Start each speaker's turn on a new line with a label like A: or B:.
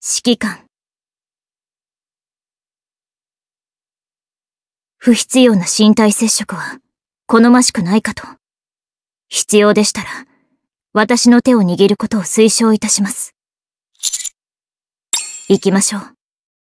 A: 指揮官。不必要な身体接触は好ましくないかと。必要でしたら、私の手を握ることを推奨いたします。
B: 行きましょう。